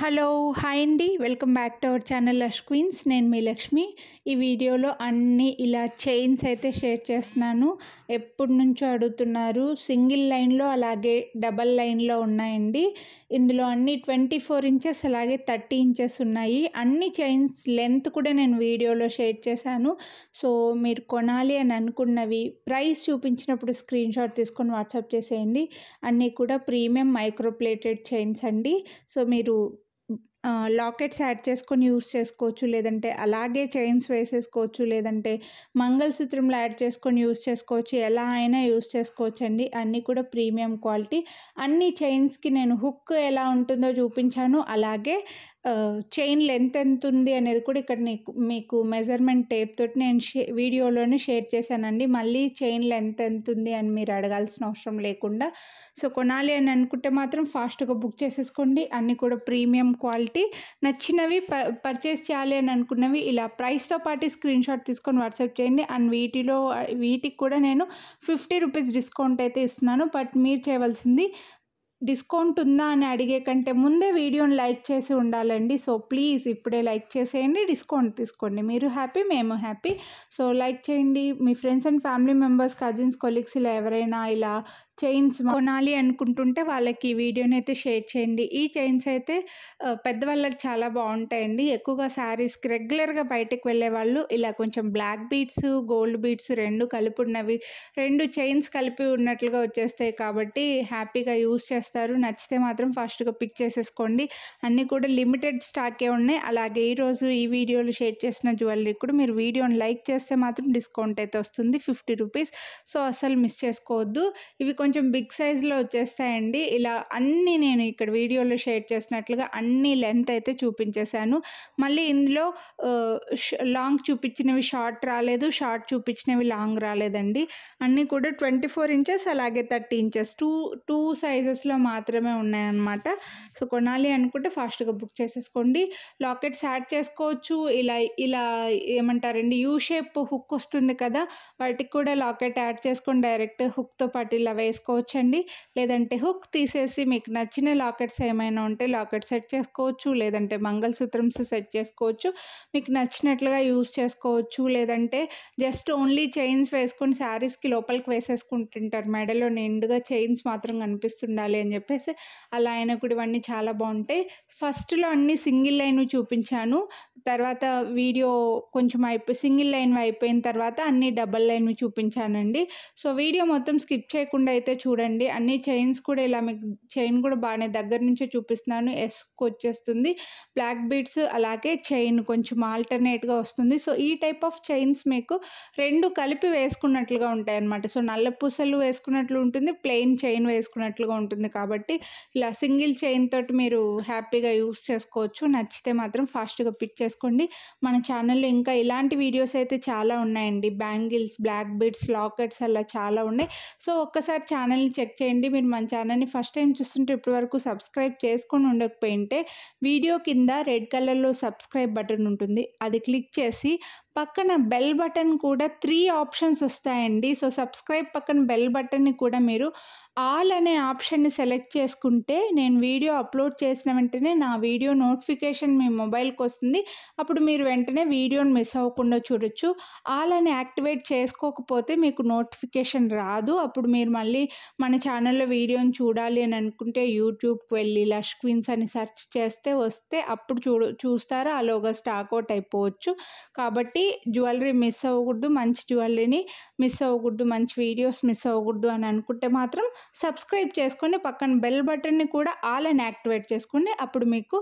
hello hi అండి welcome back to our channel lush queens నేను మీ లక్ష్మి ఈ వీడియోలో అన్నీ ఇలా చైన్స్ అయితే షేర్ చేస్తున్నాను ఎప్పటి నుంచో అడుగుతున్నారు సింగిల్ లైన్లో అలాగే డబల్ లైన్లో ఉన్నాయండి ఇందులో అన్ని ట్వంటీ ఫోర్ ఇంచెస్ అలాగే థర్టీ ఇంచెస్ ఉన్నాయి అన్ని చైన్స్ లెంత్ కూడా నేను వీడియోలో షేర్ చేశాను సో మీరు కొనాలి అని అనుకున్నవి ప్రైస్ చూపించినప్పుడు స్క్రీన్ షాట్ తీసుకొని వాట్సాప్ చేసేయండి అన్నీ కూడా ప్రీమియం మైక్రోప్లేటెడ్ చైన్స్ అండి సో మీరు లాకెట్స్ యాడ్ చేసుకొని యూస్ చేసుకోవచ్చు లేదంటే అలాగే చైన్స్ వేసేసుకోవచ్చు లేదంటే మంగళసూత్రంలో యాడ్ చేసుకొని యూస్ చేసుకోవచ్చు ఎలా అయినా యూస్ చేసుకోవచ్చు అండి అన్నీ కూడా ప్రీమియం క్వాలిటీ అన్ని చైన్స్కి నేను హుక్ ఎలా ఉంటుందో చూపించాను అలాగే చైన్ లెంత్ ఎంత ఉంది అనేది కూడా ఇక్కడ నీకు మీకు మెజర్మెంట్ టేప్ తోటి నేను షే వీడియోలోనే షేర్ చేశానండి మళ్ళీ చైన్ లెంత్ ఎంత ఉంది అని మీరు అడగాల్సిన అవసరం లేకుండా సో కొనాలి అని అనుకుంటే మాత్రం ఫాస్ట్గా బుక్ చేసేసుకోండి అన్నీ కూడా ప్రీమియం క్వాలిటీ నచ్చినవి పర్చేస్ చేయాలి అని అనుకున్నవి ఇలా ప్రైస్తో పాటు స్క్రీన్ షాట్ తీసుకొని వాట్సాప్ చేయండి అండ్ వీటిలో వీటికి కూడా నేను ఫిఫ్టీ రూపీస్ డిస్కౌంట్ అయితే ఇస్తున్నాను బట్ మీరు చేయవలసింది డిస్కౌంట్ ఉందా అని అడిగే కంటే ముందే వీడియోని లైక్ చేసి ఉండాలండి సో ప్లీజ్ ఇప్పుడే లైక్ చేసేయండి డిస్కౌంట్ తీసుకోండి మీరు హ్యాపీ మేము హ్యాపీ సో లైక్ చేయండి మీ friends and family members cousins colleagues ఇలా ఎవరైనా ఇలా చైన్స్ కొనాలి అనుకుంటుంటే వాళ్ళకి వీడియోని అయితే షేర్ చేయండి ఈ చైన్స్ అయితే పెద్దవాళ్ళకి చాలా బాగుంటాయండి ఎక్కువగా శారీస్కి రెగ్యులర్గా బయటకు వెళ్ళే వాళ్ళు ఇలా కొంచెం బ్లాక్ బీట్స్ గోల్డ్ బీట్స్ రెండు కలిపి ఉన్నవి రెండు చైన్స్ కలిపి ఉన్నట్లుగా వచ్చేస్తాయి కాబట్టి హ్యాపీగా యూస్ చేస్తారు నచ్చితే మాత్రం ఫాస్ట్గా పిక్ చేసేసుకోండి అన్నీ కూడా లిమిటెడ్ స్టాకే ఉన్నాయి అలాగే ఈరోజు ఈ వీడియోలు షేర్ చేసిన జ్యువెలరీ కూడా మీరు వీడియోని లైక్ చేస్తే మాత్రం డిస్కౌంట్ అయితే వస్తుంది ఫిఫ్టీ రూపీస్ సో అసలు మిస్ చేసుకోవద్దు ఇవి కొంచెం కొంచెం బిగ్ సైజులో వచ్చేస్తాయండి ఇలా అన్నీ నేను ఇక్కడ వీడియోలో షేర్ చేసినట్లుగా అన్ని లెంత్ అయితే చూపించేశాను మళ్ళీ ఇందులో లాంగ్ చూపించినవి షార్ట్ రాలేదు షార్ట్ చూపించినవి లాంగ్ రాలేదండి అన్నీ కూడా ట్వంటీ ఫోర్ ఇంచెస్ అలాగే థర్టీ ఇంచెస్ టూ టూ సైజెస్లో మాత్రమే ఉన్నాయన్నమాట సో కొనాలి అనుకుంటే ఫాస్ట్గా బుక్ చేసేసుకోండి లాకెట్స్ యాడ్ చేసుకోవచ్చు ఇలా ఇలా ఏమంటారండి యూ షేప్ హుక్ వస్తుంది కదా వాటికి కూడా లాకెట్ యాడ్ చేసుకొని డైరెక్ట్ హుక్తో పాటు ఇలా వేసి చేసుకోవచ్చండి లేదంటే హుక్ తీసేసి మీకు నచ్చిన లాకెట్స్ ఏమైనా ఉంటే లాకెట్ సెట్ చేసుకోవచ్చు లేదంటే మంగళసూత్రంస్ సెట్ చేసుకోవచ్చు మీకు నచ్చినట్లుగా యూస్ చేసుకోవచ్చు లేదంటే జస్ట్ ఓన్లీ చైన్స్ వేసుకొని శారీస్కి లోపలికి వేసేసుకుంటుంటారు మెడలో నిండుగా చైన్స్ మాత్రం కనిపిస్తుండాలి అని చెప్పేసి అలా అయినా కూడా ఇవన్నీ చాలా బాగుంటాయి ఫస్ట్లో అన్ని సింగిల్ లైన్ చూపించాను తర్వాత వీడియో కొంచెం అయిపోయి సింగిల్ లైన్ అయిపోయిన తర్వాత అన్ని డబల్ లైన్ చూపించానండి సో వీడియో మొత్తం స్కిప్ చేయకుండా అయితే అయితే చూడండి అన్ని చైన్స్ కూడా ఇలా మీకు చైన్ కూడా బాగానే దగ్గర నుంచే చూపిస్తున్నాను ఎస్కు వచ్చేస్తుంది బ్లాక్ బీడ్స్ అలాగే చైన్ కొంచెం ఆల్టర్నేట్గా వస్తుంది సో ఈ టైప్ ఆఫ్ చైన్స్ మీకు రెండు కలిపి వేసుకున్నట్లుగా ఉంటాయి అన్నమాట సో నల్ల పూసలు వేసుకున్నట్లు ఉంటుంది ప్లెయిన్ చైన్ వేసుకున్నట్లుగా ఉంటుంది కాబట్టి ఇలా సింగిల్ చైన్ తోటి మీరు హ్యాపీగా యూస్ చేసుకోవచ్చు నచ్చితే మాత్రం ఫాస్ట్గా పిక్ చేసుకోండి మన ఛానల్లో ఇంకా ఇలాంటి వీడియోస్ అయితే చాలా ఉన్నాయండి బ్యాంగిల్స్ బ్లాక్ బీడ్స్ లాకెట్స్ అలా చాలా ఉన్నాయి సో ఒక్కసారి ఛానల్ని చెక్ చేయండి మీరు మన ఛానల్ని ఫస్ట్ టైం చూస్తుంటే ఇప్పటివరకు సబ్స్క్రైబ్ చేసుకొని ఉండకపోయింటే వీడియో కింద రెడ్ కలర్లో సబ్స్క్రైబ్ బటన్ ఉంటుంది అది క్లిక్ చేసి పక్కన బెల్ బటన్ కూడా త్రీ ఆప్షన్స్ వస్తాయండి సో సబ్స్క్రైబ్ పక్కన బెల్ బటన్ని కూడా మీరు ఆల్ అనే ఆప్షన్ని సెలెక్ట్ చేసుకుంటే నేను వీడియో అప్లోడ్ చేసిన వెంటనే నా వీడియో నోటిఫికేషన్ మీ మొబైల్కి వస్తుంది అప్పుడు మీరు వెంటనే వీడియోని మిస్ అవ్వకుండా చూడొచ్చు ఆల్ అని యాక్టివేట్ చేసుకోకపోతే మీకు నోటిఫికేషన్ రాదు అప్పుడు మీరు మళ్ళీ మన ఛానల్లో వీడియోని చూడాలి అని అనుకుంటే యూట్యూబ్కి వెళ్ళి లష్ క్వీన్స్ అని సెర్చ్ చేస్తే వస్తే అప్పుడు చూడు చూస్తారా అలాగా స్టాక్అవుట్ స్టాక్ అవుట్ అయిపోవచ్చు కాబట్టి జ్యువెలరీ మిస్ అవ్వకూడదు మంచి జ్యువెలరీని మిస్ అవ్వకూడదు మంచి వీడియోస్ మిస్ అవ్వకూడదు అని అనుకుంటే మాత్రం సబ్స్క్రైబ్ చేసుకొని పక్కన బెల్ బటన్ని కూడా ఆల్ అని యాక్టివేట్ చేసుకోండి అప్పుడు మీకు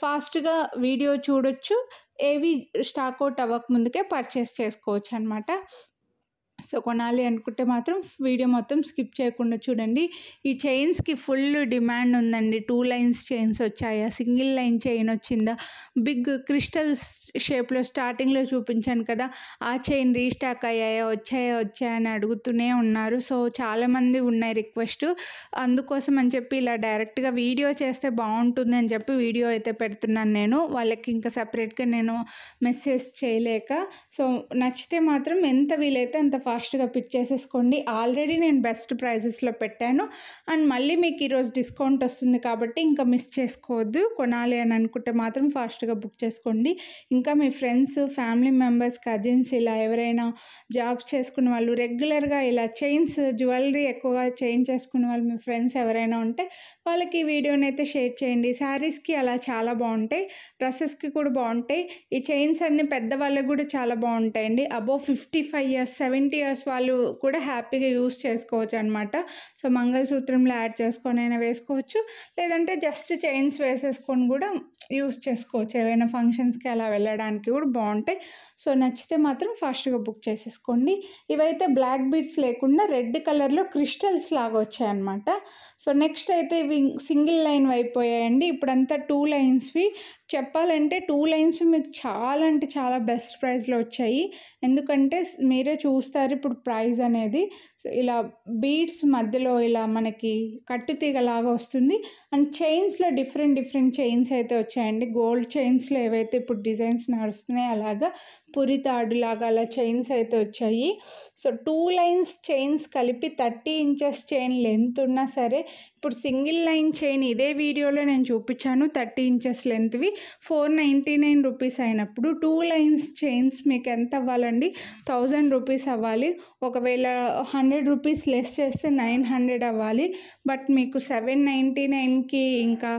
ఫాస్ట్గా వీడియో చూడొచ్చు ఏవి స్టాక్ అవుట్ అవ్వక ముందుకే పర్చేస్ చేసుకోవచ్చు అనమాట సో కొనాలి అనుకుంటే మాత్రం వీడియో మొత్తం స్కిప్ చేయకుండా చూడండి ఈ చైన్స్కి ఫుల్ డిమాండ్ ఉందండి టూ లైన్స్ చైన్స్ వచ్చాయా సింగిల్ లైన్ చైన్ వచ్చిందా బిగ్ క్రిస్టల్స్ షేప్లో స్టార్టింగ్లో చూపించాను కదా ఆ చైన్ రీస్టాక్ అయ్యాయా వచ్చాయా వచ్చాయా అని అడుగుతూనే ఉన్నారు సో చాలామంది ఉన్నాయి రిక్వెస్ట్ అందుకోసం అని చెప్పి ఇలా డైరెక్ట్గా వీడియో చేస్తే బాగుంటుంది అని చెప్పి వీడియో అయితే పెడుతున్నాను నేను వాళ్ళకి ఇంకా సపరేట్గా నేను మెసేజ్ చేయలేక సో నచ్చితే మాత్రం ఎంత వీలైతే అంత ఫాస్ట్ ఫాస్ట్గా పిక్ చేసేసుకోండి ఆల్రెడీ నేను బెస్ట్ ప్రైజెస్లో పెట్టాను అండ్ మళ్ళీ మీకు ఈరోజు డిస్కౌంట్ వస్తుంది కాబట్టి ఇంకా మిస్ చేసుకోవద్దు కొనాలి అని అనుకుంటే మాత్రం ఫాస్ట్గా బుక్ చేసుకోండి ఇంకా మీ ఫ్రెండ్స్ ఫ్యామిలీ మెంబర్స్ కజిన్స్ ఇలా ఎవరైనా జాబ్ చేసుకున్న వాళ్ళు రెగ్యులర్గా ఇలా చైన్స్ జ్యువెలరీ ఎక్కువగా చేంజ్ చేసుకున్న వాళ్ళు మీ ఫ్రెండ్స్ ఎవరైనా ఉంటే వాళ్ళకి ఈ వీడియోని అయితే షేర్ చేయండి శారీస్కి అలా చాలా బాగుంటాయి డ్రెస్సెస్కి కూడా బాగుంటాయి ఈ చైన్స్ అన్నీ పెద్దవాళ్ళకి కూడా చాలా బాగుంటాయండి above fifty five years seventy beginners వాళ్ళు కూడా హ్యాపీగా యూస్ చేసుకోవచ్చు అనమాట సో మంగళసూత్రంలో యాడ్ చేసుకొని అయినా వేసుకోవచ్చు లేదంటే జస్ట్ చైన్స్ వేసేసుకొని కూడా యూస్ చేసుకోవచ్చు ఏవైనా ఫంక్షన్స్కి అలా వెళ్ళడానికి కూడా బాగుంటాయి సో నచ్చితే మాత్రం ఫాస్ట్గా బుక్ చేసేసుకోండి ఇవైతే బ్లాక్ బీడ్స్ లేకుండా రెడ్ కలర్లో క్రిస్టల్స్ లాగా వచ్చాయన్నమాట సో నెక్స్ట్ అయితే ఇవి సింగిల్ లైన్ అయిపోయాయండి ఇప్పుడంతా టూ లైన్స్వి చెప్పాలంటే టూ లైన్స్ మీకు చాలా అంటే చాలా బెస్ట్ ప్రైస్లో వచ్చాయి ఎందుకంటే మీరే చూస్తారు ఇప్పుడు ప్రైజ్ అనేది ఇలా బీడ్స్ మధ్యలో ఇలా మనకి కట్టుతీగలాగా వస్తుంది అండ్ చైన్స్లో డిఫరెంట్ డిఫరెంట్ చైన్స్ అయితే వచ్చాయండి గోల్డ్ చైన్స్లో ఏవైతే ఇప్పుడు డిజైన్స్ నడుస్తున్నాయి అలాగా పురి లాగా అలా చైన్స్ అయితే వచ్చాయి సో టూ లైన్స్ చైన్స్ కలిపి థర్టీ ఇంచెస్ చైన్ లెంత్ ఉన్నా సరే ఇప్పుడు సింగిల్ లైన్ చైన్ ఇదే వీడియోలో నేను చూపించాను థర్టీ ఇంచెస్ లెంత్వి ఫోర్ నైంటీ నైన్ రూపీస్ అయినప్పుడు టూ లైన్స్ చైన్స్ మీకు ఎంత అవ్వాలండి థౌజండ్ రూపీస్ అవ్వాలి ఒకవేళ హండ్రెడ్ రూపీస్ లెస్ చేస్తే నైన్ హండ్రెడ్ అవ్వాలి బట్ మీకు సెవెన్ నైంటీ నైన్కి ఇంకా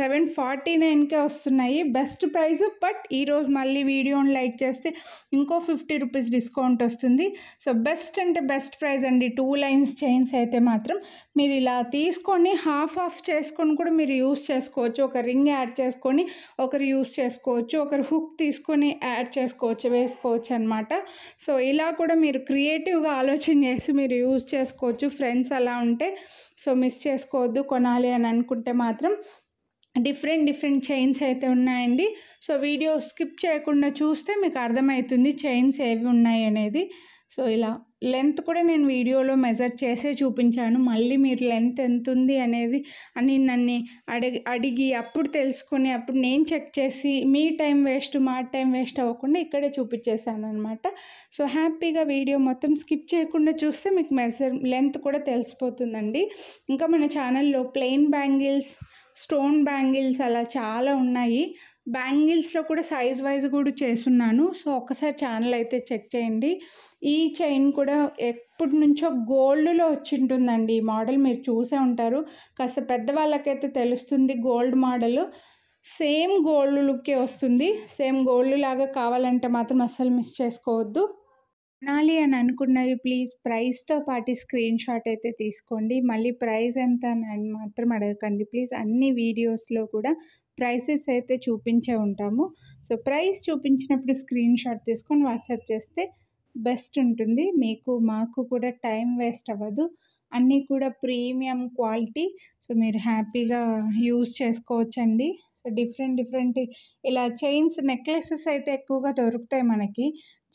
సెవెన్ ఫార్టీ నైన్కే వస్తున్నాయి బెస్ట్ ప్రైస్ బట్ ఈరోజు మళ్ళీ వీడియోని లైక్ చేస్తే ఇంకో ఫిఫ్టీ రూపీస్ డిస్కౌంట్ వస్తుంది సో బెస్ట్ అంటే బెస్ట్ ప్రైస్ అండి టూ లైన్స్ చైన్స్ అయితే మాత్రం మీరు ఇలా తీ తీసుకొని హాఫ్ హాఫ్ చేసుకొని కూడా మీరు యూస్ చేసుకోవచ్చు ఒక రింగ్ యాడ్ చేసుకొని ఒకరు యూస్ చేసుకోవచ్చు ఒకరు హుక్ తీసుకొని యాడ్ చేసుకోవచ్చు వేసుకోవచ్చు అనమాట సో ఇలా కూడా మీరు క్రియేటివ్గా ఆలోచన చేసి మీరు యూస్ చేసుకోవచ్చు ఫ్రెండ్స్ అలా ఉంటే సో మిస్ చేసుకోవద్దు కొనాలి అని అనుకుంటే మాత్రం డిఫరెంట్ డిఫరెంట్ చైన్స్ అయితే ఉన్నాయండి సో వీడియో స్కిప్ చేయకుండా చూస్తే మీకు అర్థమవుతుంది చైన్స్ ఏవి ఉన్నాయి అనేది సో ఇలా లెంత్ కూడా నేను వీడియోలో మెజర్ చేసే చూపించాను మళ్ళీ మీరు లెంత్ ఎంత ఉంది అనేది అని నన్ను అడిగి అడిగి అప్పుడు తెలుసుకుని అప్పుడు నేను చెక్ చేసి మీ టైం వేస్ట్ మా టైం వేస్ట్ అవ్వకుండా ఇక్కడే చూపించేశాను అనమాట సో హ్యాపీగా వీడియో మొత్తం స్కిప్ చేయకుండా చూస్తే మీకు మెజర్ లెంత్ కూడా తెలిసిపోతుందండి ఇంకా మన ఛానల్లో ప్లెయిన్ బ్యాంగిల్స్ స్టోన్ బ్యాంగిల్స్ అలా చాలా ఉన్నాయి బ్యాంగిల్స్లో కూడా సైజ్ వైజ్ కూడా చేస్తున్నాను సో ఒకసారి ఛానల్ అయితే చెక్ చేయండి ఈ చైన్ కూడా కూడా ఎప్పటి నుంచో గోల్డ్లో వచ్చింటుందండి ఈ మోడల్ మీరు చూసే ఉంటారు కాస్త పెద్దవాళ్ళకైతే తెలుస్తుంది గోల్డ్ మోడల్ సేమ్ గోల్డ్ లుక్కే వస్తుంది సేమ్ గోల్డ్ లాగా కావాలంటే మాత్రం అస్సలు మిస్ చేసుకోవద్దు కొనాలి అని అనుకున్నవి ప్లీజ్ ప్రైస్తో పాటు స్క్రీన్ షాట్ అయితే తీసుకోండి మళ్ళీ ప్రైస్ ఎంత అని మాత్రం అడగకండి ప్లీజ్ అన్ని వీడియోస్లో కూడా ప్రైసెస్ అయితే చూపించే ఉంటాము సో ప్రైస్ చూపించినప్పుడు స్క్రీన్ షాట్ తీసుకొని వాట్సాప్ చేస్తే బెస్ట్ ఉంటుంది మీకు మాకు కూడా టైం వేస్ట్ అవ్వదు అన్నీ కూడా ప్రీమియం క్వాలిటీ సో మీరు హ్యాపీగా యూజ్ చేసుకోవచ్చండి సో డిఫరెంట్ డిఫరెంట్ ఇలా చైన్స్ నెక్లెసెస్ అయితే ఎక్కువగా దొరుకుతాయి మనకి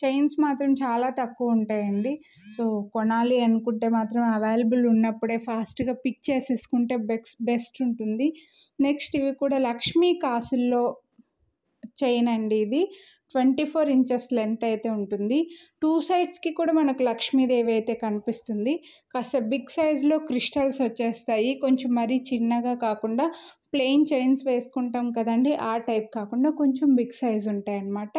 చైన్స్ మాత్రం చాలా తక్కువ ఉంటాయండి సో కొనాలి అనుకుంటే మాత్రం అవైలబుల్ ఉన్నప్పుడే ఫాస్ట్గా పిక్ చేసేసుకుంటే బెస్ట్ బెస్ట్ ఉంటుంది నెక్స్ట్ ఇవి కూడా లక్ష్మీ కాసుల్లో చైన్ అండి ఇది ట్వంటీ ఫోర్ ఇంచెస్ లెంత్ అయితే ఉంటుంది టూ సైడ్స్కి కూడా మనకు లక్ష్మీదేవి అయితే కనిపిస్తుంది కాస్త బిగ్ సైజ్లో క్రిస్టల్స్ వచ్చేస్తాయి కొంచెం మరీ చిన్నగా కాకుండా ప్లెయిన్ చైన్స్ వేసుకుంటాం కదండి ఆ టైప్ కాకుండా కొంచెం బిగ్ సైజ్ ఉంటాయి అన్నమాట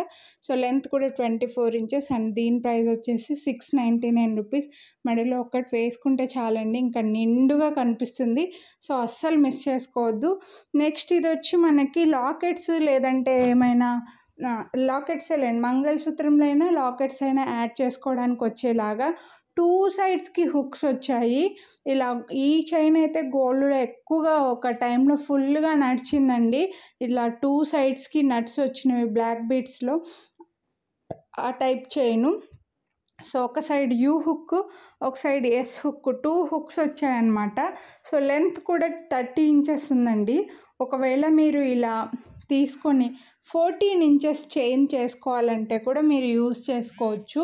సో లెంత్ కూడా ట్వంటీ ఫోర్ ఇంచెస్ అండ్ దీని ప్రైస్ వచ్చేసి సిక్స్ నైంటీ నైన్ రూపీస్ మెడలో ఒక్కటి వేసుకుంటే చాలండి ఇంకా నిండుగా కనిపిస్తుంది సో అస్సలు మిస్ చేసుకోవద్దు నెక్స్ట్ ఇది వచ్చి మనకి లాకెట్స్ లేదంటే ఏమైనా లాకెట్స్ లేండి మంగళసూత్రంలో అయినా లాకెట్స్ అయినా యాడ్ చేసుకోవడానికి వచ్చేలాగా టూ సైడ్స్కి హుక్స్ వచ్చాయి ఇలా ఈ చైన్ అయితే గోల్డ్లో ఎక్కువగా ఒక టైంలో ఫుల్గా నడిచిందండి ఇలా టూ సైడ్స్కి నట్స్ వచ్చినవి బ్లాక్ బీట్స్లో ఆ టైప్ చైను సో ఒక సైడ్ యూ హుక్ ఒక side S hook two hooks వచ్చాయన్నమాట సో లెంత్ కూడా థర్టీ ఇంచెస్ ఉందండి ఒకవేళ మీరు ఇలా తీసుకొని ఫోర్టీన్ ఇంచెస్ చైన్ చేసుకోవాలంటే కూడా మీరు యూస్ చేసుకోవచ్చు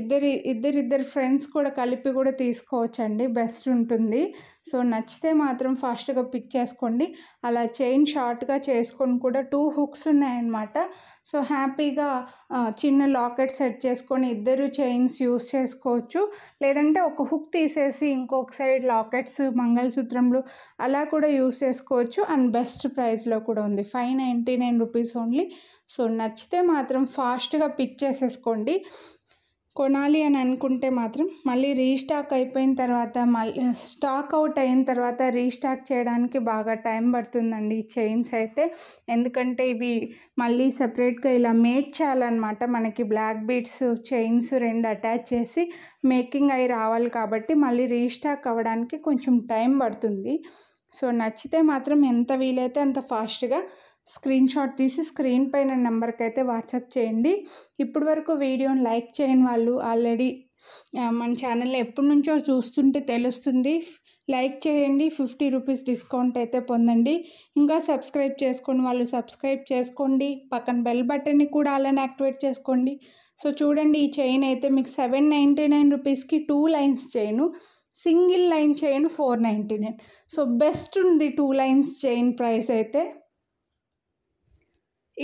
ఇద్దరి ఇద్దరిద్దరు ఫ్రెండ్స్ కూడా కలిపి కూడా తీసుకోవచ్చండి బెస్ట్ ఉంటుంది సో నచ్చితే మాత్రం ఫాస్ట్గా పిక్ చేసుకోండి అలా చైన్ షార్ట్గా చేసుకొని కూడా టూ హుక్స్ ఉన్నాయన్నమాట సో హ్యాపీగా చిన్న లాకెట్ సెట్ చేసుకొని ఇద్దరు చైన్స్ యూస్ చేసుకోవచ్చు లేదంటే ఒక హుక్ తీసేసి ఇంకొక సైడ్ లాకెట్స్ మంగళసూత్రంలో అలా కూడా యూస్ చేసుకోవచ్చు అండ్ బెస్ట్ ప్రైస్లో కూడా ఉంది five ninety nine rupees only so నచ్చితే మాత్రం ఫాస్ట్గా పిక్ చేసేసుకోండి కొనాలి అని అనుకుంటే మాత్రం మళ్ళీ రీస్టాక్ అయిపోయిన తర్వాత మళ్ళీ స్టాక్ అవుట్ అయిన తర్వాత రీస్టాక్ చేయడానికి బాగా టైం పడుతుందండి ఈ చైన్స్ అయితే ఎందుకంటే ఇవి మళ్ళీ సపరేట్గా ఇలా మేక్ చేయాలన్నమాట మనకి బ్లాక్ బీట్స్ చైన్స్ రెండు అటాచ్ చేసి మేకింగ్ అయి రావాలి కాబట్టి మళ్ళీ రీస్టాక్ అవ్వడానికి కొంచెం టైం పడుతుంది సో నచ్చితే మాత్రం ఎంత వీలైతే అంత ఫాస్ట్గా స్క్రీన్ షాట్ తీసి స్క్రీన్ పైన నెంబర్కి అయితే వాట్సాప్ చేయండి ఇప్పటి వరకు వీడియోని లైక్ చేయని వాళ్ళు ఆల్రెడీ మన ఛానల్ ఎప్పటి నుంచో చూస్తుంటే తెలుస్తుంది లైక్ చేయండి ఫిఫ్టీ రూపీస్ డిస్కౌంట్ అయితే పొందండి ఇంకా సబ్స్క్రైబ్ చేసుకుని వాళ్ళు సబ్స్క్రైబ్ చేసుకోండి పక్కన బెల్ బటన్ని కూడా అలానే యాక్టివేట్ చేసుకోండి సో చూడండి ఈ చైన్ అయితే మీకు సెవెన్ నైంటీ నైన్ రూపీస్కి two lines chain single line chain four ninety nine so best ఉంది టూ లైన్స్ చైన్ ప్రైస్ అయితే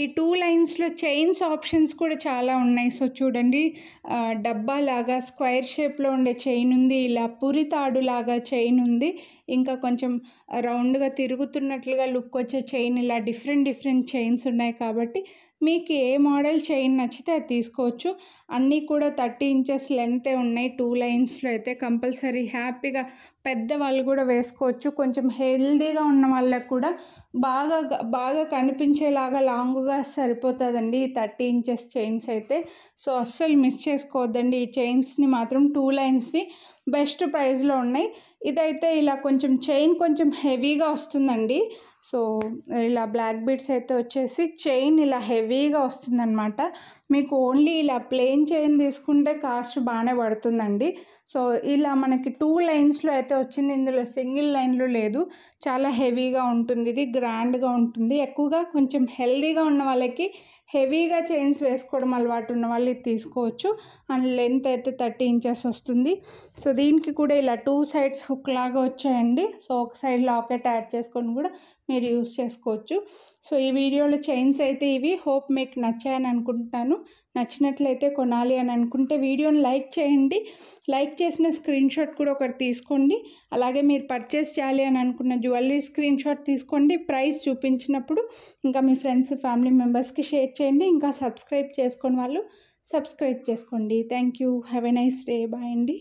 ఈ టూ లైన్స్లో చైన్స్ ఆప్షన్స్ కూడా చాలా ఉన్నాయి సో చూడండి డబ్బా లాగా స్క్వేర్ షేప్లో ఉండే చైన్ ఉంది ఇలా పురి తాడు లాగా చైన్ ఉంది ఇంకా కొంచెం రౌండ్గా తిరుగుతున్నట్లుగా లుక్ వచ్చే చైన్ ఇలా డిఫరెంట్ డిఫరెంట్ చైన్స్ ఉన్నాయి కాబట్టి మీకు ఏ మోడల్ చైన్ నచ్చితే అది తీసుకోవచ్చు అన్నీ కూడా థర్టీ ఇంచెస్ లెంతే ఉన్నాయి టూ లైన్స్లో అయితే కంపల్సరీ హ్యాపీగా పెద్ద వాళ్ళు కూడా వేసుకోవచ్చు కొంచెం హెల్దీగా ఉన్న వాళ్ళకు కూడా బాగా బాగా కనిపించేలాగా లాంగ్గా సరిపోతుందండి ఈ థర్టీ ఇంచెస్ చైన్స్ అయితే సో అస్సలు మిస్ చేసుకోవద్దండి ఈ చైన్స్ని మాత్రం టూ లైన్స్వి బెస్ట్ ప్రైస్లో ఉన్నాయి ఇదైతే ఇలా కొంచెం చైన్ కొంచెం హెవీగా వస్తుందండి సో ఇలా బ్లాక్ బీడ్స్ అయితే వచ్చేసి చైన్ ఇలా హెవీగా వస్తుందన్నమాట మీకు ఓన్లీ ఇలా ప్లెయిన్ చైన్ తీసుకుంటే కాస్ట్ బాగానే పడుతుందండి సో ఇలా మనకి టూ లైన్స్లో అయితే వచ్చింది ఇందులో సింగిల్ లైన్లో లేదు చాలా హెవీగా ఉంటుంది ఇది గ్రాండ్గా ఉంటుంది ఎక్కువగా కొంచెం హెల్దీగా ఉన్న వాళ్ళకి హెవీగా చైన్స్ వేసుకోవడం అలవాటు ఉన్న వాళ్ళు తీసుకోవచ్చు అండ్ లెంత్ అయితే థర్టీ ఇంచెస్ వస్తుంది సో దీనికి కూడా ఇలా టూ సైడ్స్ హుక్ లాగా వచ్చాయండి సో ఒక సైడ్ లాకెట్ యాడ్ చేసుకొని కూడా మీరు యూస్ చేసుకోవచ్చు సో ఈ వీడియోలో చైన్స్ అయితే ఇవి హోప్ మీకు నచ్చాయని అనుకుంటున్నాను నచ్చినట్లయితే కొనాలి అని అనుకుంటే వీడియోని లైక్ చేయండి లైక్ చేసిన స్క్రీన్ షాట్ కూడా ఒకటి తీసుకోండి అలాగే మీరు పర్చేస్ చేయాలి అని అనుకున్న జ్యువెలరీ స్క్రీన్ షాట్ తీసుకోండి ప్రైస్ చూపించినప్పుడు ఇంకా మీ ఫ్రెండ్స్ ఫ్యామిలీ మెంబర్స్కి షేర్ చేయండి ఇంకా సబ్స్క్రైబ్ చేసుకొని వాళ్ళు సబ్స్క్రైబ్ చేసుకోండి thank you have a nice day bye అండి